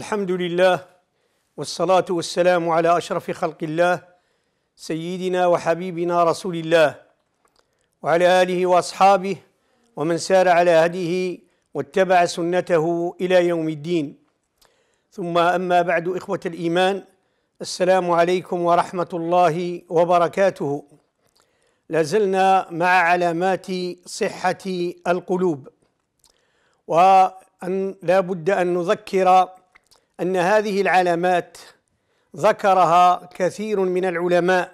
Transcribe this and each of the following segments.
الحمد لله والصلاة والسلام على أشرف خلق الله سيدنا وحبيبنا رسول الله وعلى آله وأصحابه ومن سار على هديه واتبع سنته إلى يوم الدين ثم أما بعد إخوة الإيمان السلام عليكم ورحمة الله وبركاته لازلنا مع علامات صحة القلوب وأن لا بد أن نذكر أن هذه العلامات ذكرها كثير من العلماء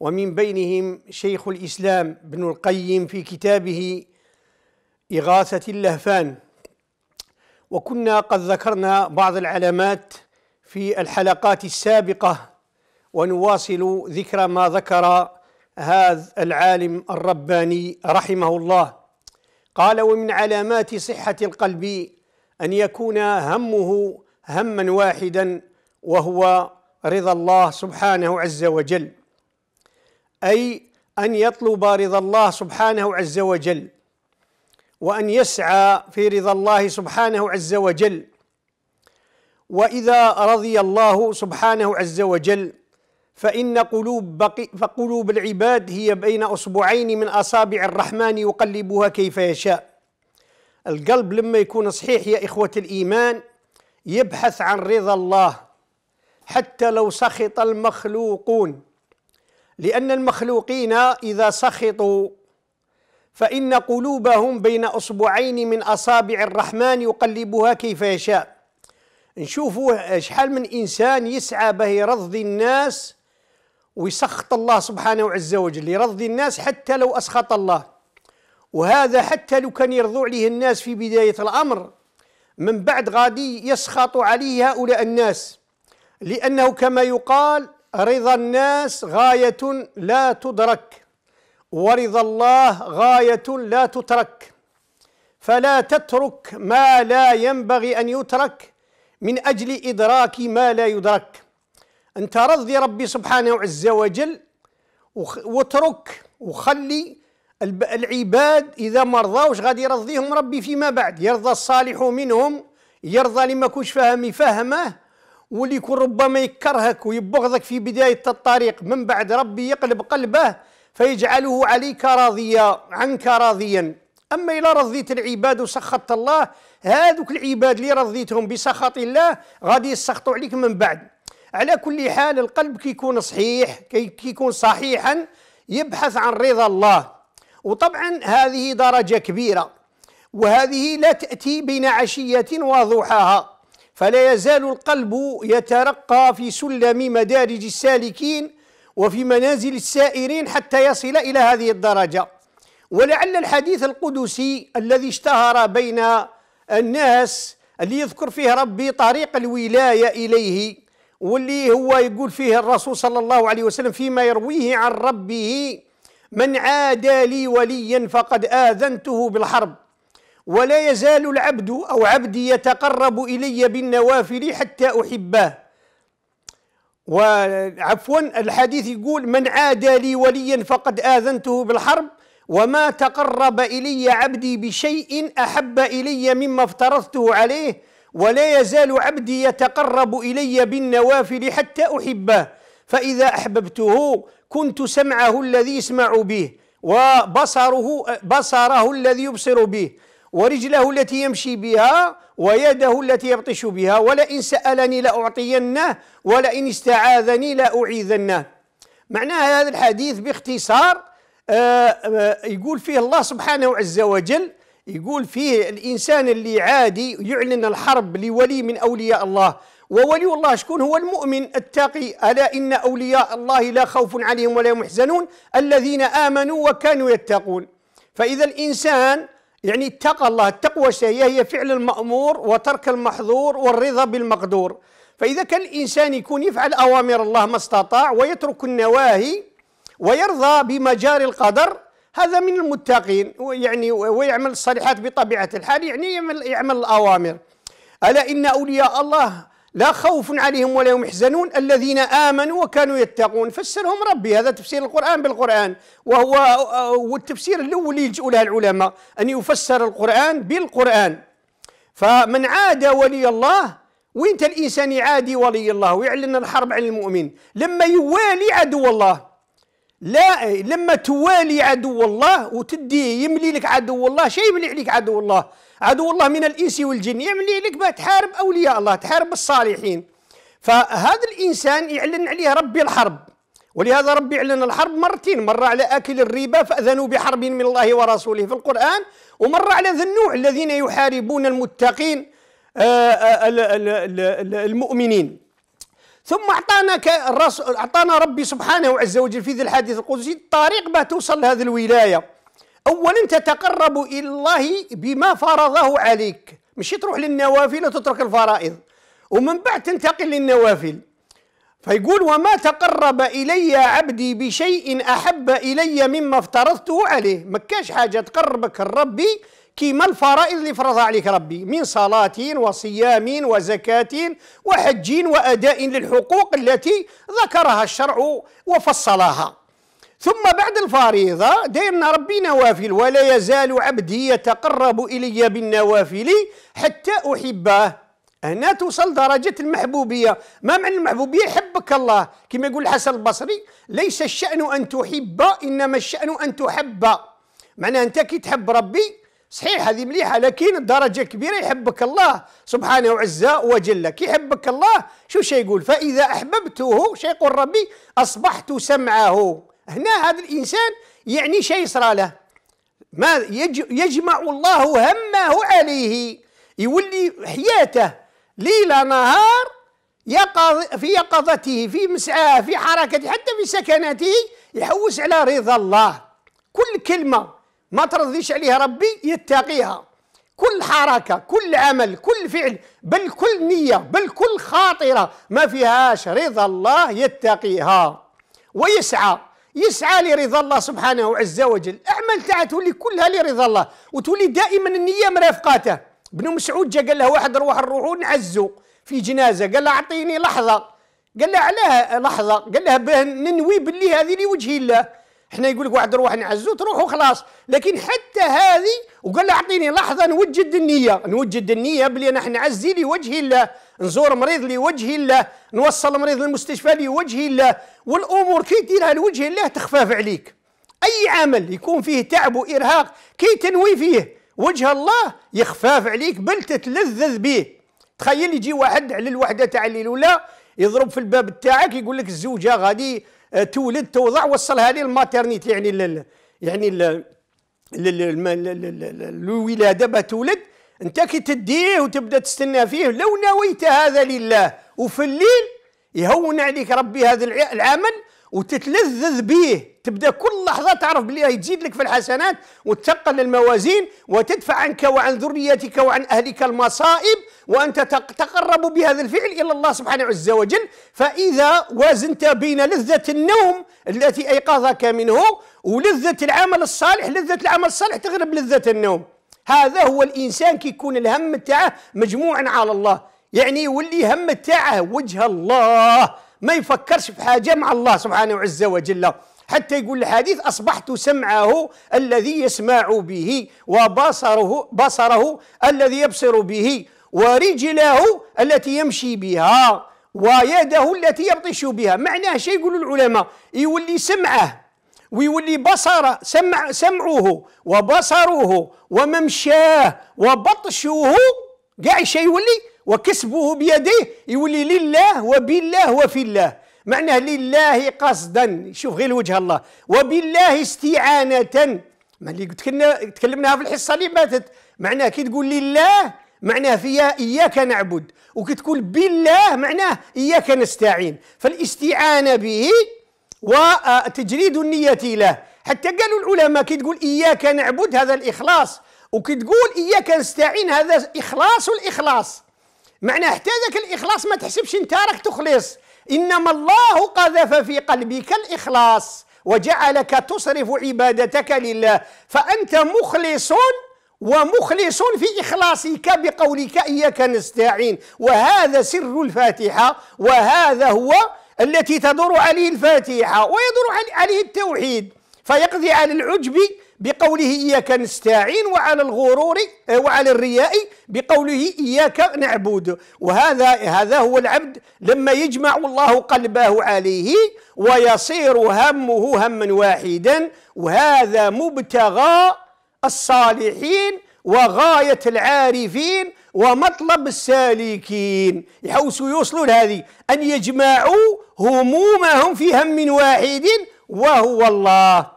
ومن بينهم شيخ الإسلام ابن القيم في كتابه إغاثة اللهفان وكنا قد ذكرنا بعض العلامات في الحلقات السابقة ونواصل ذكر ما ذكر هذا العالم الرباني رحمه الله قال ومن علامات صحة القلب أن يكون همه هما واحدا وهو رضا الله سبحانه عز وجل أي أن يطلب رضا الله سبحانه عز وجل وأن يسعى في رضا الله سبحانه عز وجل وإذا رضي الله سبحانه عز وجل فإن قلوب بقي فقلوب العباد هي بين أصبعين من أصابع الرحمن يقلبها كيف يشاء القلب لما يكون صحيح يا إخوة الإيمان يبحث عن رضا الله حتى لو سخط المخلوقون لأن المخلوقين إذا سخطوا فإن قلوبهم بين أصبعين من أصابع الرحمن يقلبها كيف يشاء نشوفوا شحال من إنسان يسعى به رضي الناس ويسخط الله سبحانه عز وجل يرضي الناس حتى لو أسخط الله وهذا حتى لو كان يرضوا عليه الناس في بداية الأمر من بعد غادي يسخط عليه هؤلاء الناس لأنه كما يقال رضا الناس غاية لا تدرك ورضا الله غاية لا تترك فلا تترك ما لا ينبغي أن يترك من أجل إدراك ما لا يدرك انت رضي ربي سبحانه عز وجل واترك وخلي العباد اذا ما رضاوش غادي يرضيهم ربي فيما بعد يرضى الصالح منهم يرضى اللي ما كوش فاهم يفهمه واللي يكون ربما يكرهك ويبغضك في بدايه الطريق من بعد ربي يقلب قلبه فيجعله عليك راضيا عنك راضيا اما الا رضيت العباد وسخطت الله هذوك العباد اللي رضيتهم بسخط الله غادي يسخطوا عليك من بعد على كل حال القلب كيكون صحيح كيكون صحيحا يبحث عن رضا الله وطبعا هذه درجة كبيرة وهذه لا تأتي بين عشية وضحاها فلا يزال القلب يترقى في سلم مدارج السالكين وفي منازل السائرين حتى يصل إلى هذه الدرجة ولعل الحديث القدسي الذي اشتهر بين الناس اللي يذكر فيه ربي طريق الولاية إليه واللي هو يقول فيه الرسول صلى الله عليه وسلم فيما يرويه عن ربه من عادى لي وليا فقد آذنته بالحرب ولا يزال العبد أو عبدي يتقرب إلي بالنوافل حتى أحبه وعفوا الحديث يقول من عادى لي وليا فقد آذنته بالحرب وما تقرب إلي عبدي بشيء أحب إلي مما افترضته عليه ولا يزال عبدي يتقرب الي بالنوافل حتى احبه فاذا احببته كنت سمعه الذي يسمع به وبصره بصره الذي يبصر به ورجله التي يمشي بها ويده التي يبطش بها ولئن سألني لأعطينه ولئن استعاذني لأعيذنه معنى هذا الحديث باختصار آه، آه، يقول فيه الله سبحانه عز وجل يقول فيه الإنسان اللي عادي يعلن الحرب لولي من أولياء الله وولي الله شكون هو المؤمن التقي ألا إن أولياء الله لا خوف عليهم ولا هم يحزنون الذين آمنوا وكانوا يتقون فإذا الإنسان يعني اتقى الله التقوى هي هي فعل المأمور وترك المحظور والرضا بالمقدور فإذا كان الإنسان يكون يفعل أوامر الله ما استطاع ويترك النواهي ويرضى بمجاري القدر هذا من المتقين ويعني ويعمل الصالحات بطبيعة الحال يعني يعمل, يعمل الأوامر ألا إن أولياء الله لا خوف عليهم ولا هم يحزنون الذين آمنوا وكانوا يتقون فسرهم ربي هذا تفسير القرآن بالقرآن وهو والتفسير الأول يلجأ له العلماء أن يفسر القرآن بالقرآن فمن عادى ولي الله وانت الإنسان يعادي ولي الله ويعلن الحرب على المؤمن لما يوالي عدو الله لا لما توالي عدو الله وتدي يملي لك عدو الله شيء يملي عليك عدو الله عدو الله من الانس والجن يملي لك باه تحارب اولياء الله تحارب الصالحين فهذا الانسان يعلن عليه ربي الحرب ولهذا ربي اعلن الحرب مرتين مرة على آكل الربا فأذنوا بحرب من الله ورسوله في القرآن ومرة على ذي النوع الذين يحاربون المتقين آه، آه، المؤمنين ثم أعطانا الرسول أعطانا ربي سبحانه عز وجل في ذي الحديث القدسي الطريق باه توصل لهذه الولاية أولا تتقرب إلى الله بما فرضه عليك مش تروح للنوافل وتترك الفرائض ومن بعد تنتقل للنوافل فيقول وما تقرب إلي عبدي بشيء أحب إلي مما افترضته عليه ما كاش حاجة تقربك ربي كيما الفرائض اللي فرضها عليك ربي من صلاة وصيام وزكاة وحج وأداء للحقوق التي ذكرها الشرع وفصلها ثم بعد الفريضة دايرنا ربي نوافل ولا يزال عبدي يتقرب إلي بالنوافل حتى أحبه هنا توصل درجة المحبوبية ما معنى المحبوبية يحبك الله كما يقول الحسن البصري ليس الشأن أن تحب إنما الشأن أن تحب معنى أنت كي تحب ربي صحيح هذه مليحة لكن الدرجة كبيرة يحبك الله سبحانه وعز وجل كي يحبك الله شو شي يقول فإذا أحببته شي يقول ربي أصبحت سمعه هنا هذا الإنسان يعني شي يصرى له ما يجمع الله همه عليه يولي حياته ليل نهار يقظ في يقظته في مسعاه في حركته حتى في سكناته يحوس على رضا الله كل كلمة ما ترضيش عليها ربي يتقيها كل حركة كل عمل كل فعل بل كل نية بل كل خاطرة ما فيهاش رضا الله يتقيها ويسعى يسعى لرضا الله سبحانه عز وجل اعمل تاعه تولي كلها لرضا الله وتولي دائما النية مرافقاته بن مسعود جا قال له واحد روح نروحو نعزو في جنازه قال له اعطيني لحظه قال له علاه لحظه قال له باه ننوي باللي هذه لوجه الله احنا يقول لك واحد روح نعزو تروحوا خلاص لكن حتى هذه وقال له اعطيني لحظه نوجد النيه نوجد النيه بلي انا نعزي لوجه الله نزور مريض لوجه الله نوصل مريض للمستشفى لوجه الله والامور كي ديرها لوجه الله تخفاف عليك اي عمل يكون فيه تعب وارهاق كي تنوي فيه وجه الله يخفاف عليك بل تتلذذ به تخيل يجي واحد على الوحده تاع الاولى يضرب في الباب تاعك يقول لك الزوجه غادي آه، تولد توضع وصلها لي الماترنيت يعني لل يعني الولاده باه تولد انت كي تديه وتبدا تستنى فيه لو نويت هذا لله وفي الليل يهون عليك ربي هذا العمل وتتلذذ به تبدا كل لحظه تعرف بلي تزيد لك في الحسنات وتثقل الموازين وتدفع عنك وعن ذريتك وعن اهلك المصائب وانت تقرب بهذا الفعل الى الله سبحانه عز وجل فاذا وازنت بين لذه النوم التي ايقظك منه ولذه العمل الصالح لذه العمل الصالح تغلب لذه النوم هذا هو الانسان كي يكون الهم تاعه مجموعا على الله يعني يولي هم تاعه وجه الله ما يفكرش في حاجة مع الله سبحانه وعز وجل حتى يقول الحديث أصبحت سمعه الذي يسمع به وبصره بصره الذي يبصر به ورجله التي يمشي بها ويده التي يبطش بها معناه شيء يقول العلماء يولي سمعه ويولي بصر سمع سمعه وبصره وممشاه وبطشه كاع شيء يولي وكسبه بيديه يولي لله وبالله وفي الله معناه لله قصدا شوف غير وجه الله وبالله استعانة ما اللي تكلمناها في الحصة اللي ماتت معناه كي تقول لله معناه فيها إياك نعبد وكي تقول بالله معناه إياك نستعين فالاستعانة به وتجريد آه، النية له حتى قالوا العلماء كي تقول إياك نعبد هذا الإخلاص وكي تقول إياك نستعين هذا إخلاص الإخلاص معنى حتى ذاك الاخلاص ما تحسبش انت راك تخلص انما الله قذف في قلبك الاخلاص وجعلك تصرف عبادتك لله فانت مخلص ومخلص في إخلاصك بقولك إياك نستعين وهذا سر الفاتحة وهذا هو التي تدور عليه الفاتحة ويدور عليه التوحيد فيقضي على العجب بقوله إياك نستعين وعلى الغرور آه، وعلى الرياء بقوله إياك نعبد وهذا هذا هو العبد لما يجمع الله قلبه عليه ويصير همه هما واحدا وهذا مبتغى الصالحين وغاية العارفين ومطلب السالكين يحوسوا يوصلوا لهذه أن يجمعوا همومهم في هم واحد وهو الله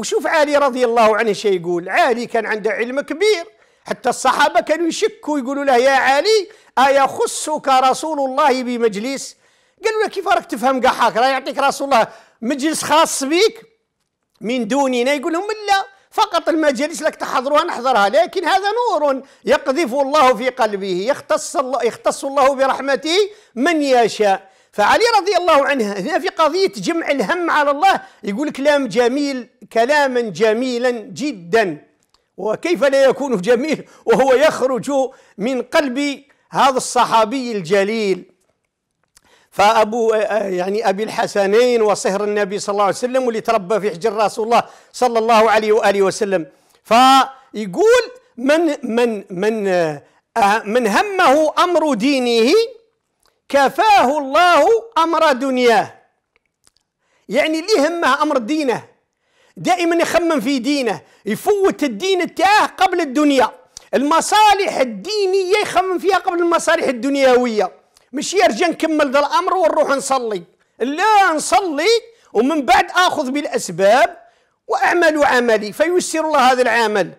وشوف علي رضي الله عنه شي يقول علي كان عنده علم كبير حتى الصحابة كانوا يشكوا يقولوا له يا علي أيخصك رسول الله بمجلس قالوا له كيف راك تفهم قحاك راه يعطيك رسول الله مجلس خاص بك من دوننا يقول لهم لا فقط المجالس لك تحضروها نحضرها لكن هذا نور يقذف الله في قلبه يختص الله, يختص الله برحمته من يشاء فعلي رضي الله عنه هنا في قضية جمع الهم على الله يقول كلام جميل كلاما جميلا جدا وكيف لا يكون جميل وهو يخرج من قلب هذا الصحابي الجليل فابو يعني ابي الحسنين وصهر النبي صلى الله عليه وسلم واللي تربى في حجر رسول الله صلى الله عليه واله وسلم فيقول من من من آه، من همه امر دينه كفاه الله أمر دنياه يعني اللي همه أمر دينه دائما يخمم في دينه يفوت الدين تاعه قبل الدنيا المصالح الدينية يخمم فيها قبل المصالح الدنيوية مش يرجع نكمل ذا الأمر ونروح نصلي لا نصلي ومن بعد آخذ بالأسباب وأعمل عملي فييسر الله هذا العمل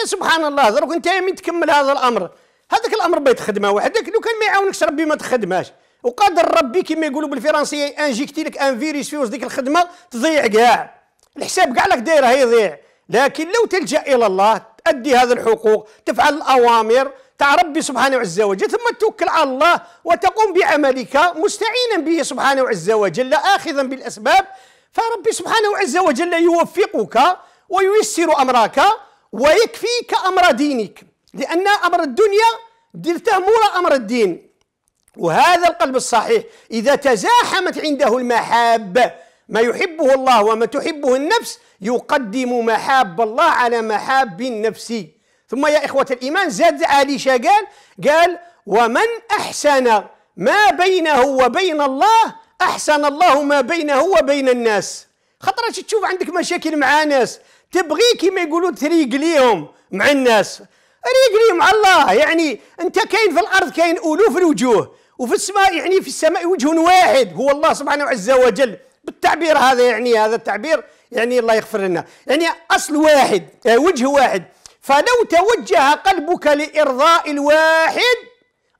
يا سبحان الله درك أنت من تكمل هذا الأمر هذاك الامر خدمه وحدك لو كان ما يعاونكش ربي ما تخدمهاش وقادر ربي كما يقولوا بالفرنسيه انجيكتي لك ان فيروس في ديك الخدمه تضيع كاع الحساب كاع لك دايره يضيع لكن لو تلجا الى الله تؤدي هذه الحقوق تفعل الاوامر تاع ربي سبحانه وعز وجل ثم توكل على الله وتقوم بعملك مستعينا به سبحانه وعز وجل اخذا بالاسباب فربي سبحانه وعز وجل يوفقك وييسر امرك ويكفيك امر دينك لأن أمر الدنيا دلته مورا أمر الدين وهذا القلب الصحيح إذا تزاحمت عنده المحاب ما يحبه الله وما تحبه النفس يقدم محاب الله على محاب النفس ثم يا إخوة الإيمان زاد علي شقال قال ومن أحسن ما بينه وبين الله أحسن الله ما بينه وبين الناس خطرة تشوف عندك مشاكل مع ناس تبغي كما يقولوا تريق ليهم مع الناس أنا مع الله يعني أنت كاين في الأرض كاين ألوف الوجوه وفي السماء يعني في السماء وجه واحد هو الله سبحانه عز وجل بالتعبير هذا يعني هذا التعبير يعني الله يغفر لنا يعني أصل واحد يعني وجه واحد فلو توجه قلبك لإرضاء الواحد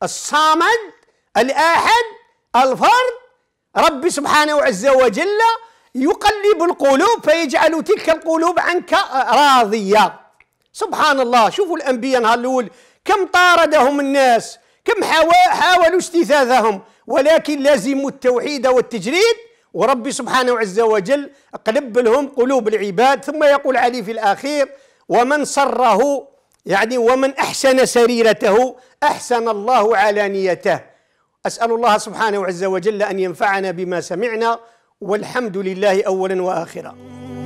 الصامد الآحد الفرد ربي سبحانه عز وجل يقلب القلوب فيجعل تلك القلوب عنك راضيه سبحان الله شوفوا الأنبياء نهار الأول كم طاردهم الناس كم حاولوا استثاثهم ولكن لازموا التوحيد والتجريد وربي سبحانه عز وجل قلب لهم قلوب العباد ثم يقول علي في الأخير ومن سره يعني ومن أحسن سريرته أحسن الله علانيته أسأل الله سبحانه عز وجل أن ينفعنا بما سمعنا والحمد لله أولا وآخرا